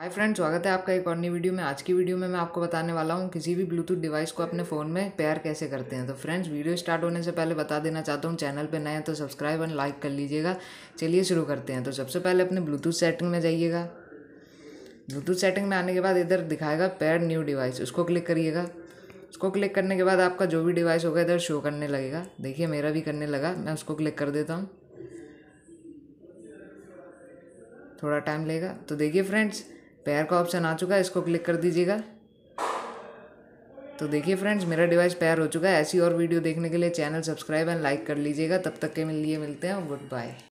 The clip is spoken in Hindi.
हाय फ्रेंड्स स्वागत है आपका एक और नई वीडियो में आज की वीडियो में मैं आपको बताने वाला हूँ किसी भी ब्लूटूथ डिवाइस को अपने फ़ोन में पेयर कैसे करते हैं तो फ्रेंड्स वीडियो स्टार्ट होने से पहले बता देना चाहता हूँ चैनल पे नए हैं तो सब्सक्राइब एंड लाइक कर लीजिएगा चलिए शुरू करते हैं तो सबसे पहले अपने ब्लूटूथ सेटिंग में जाइएगा ब्लूटूथ सेटिंग में आने के बाद इधर दिखाएगा पेयर न्यू डिवाइस उसको क्लिक करिएगा उसको क्लिक करने के बाद आपका जो भी डिवाइस होगा इधर शो करने लगेगा देखिए मेरा भी करने लगा मैं उसको क्लिक कर देता हूँ थोड़ा टाइम लेगा तो देखिए फ्रेंड्स पैर का ऑप्शन आ चुका है इसको क्लिक कर दीजिएगा तो देखिए फ्रेंड्स मेरा डिवाइस पैर हो चुका है ऐसी और वीडियो देखने के लिए चैनल सब्सक्राइब एंड लाइक कर लीजिएगा तब तक के लिए मिलते हैं गुड बाय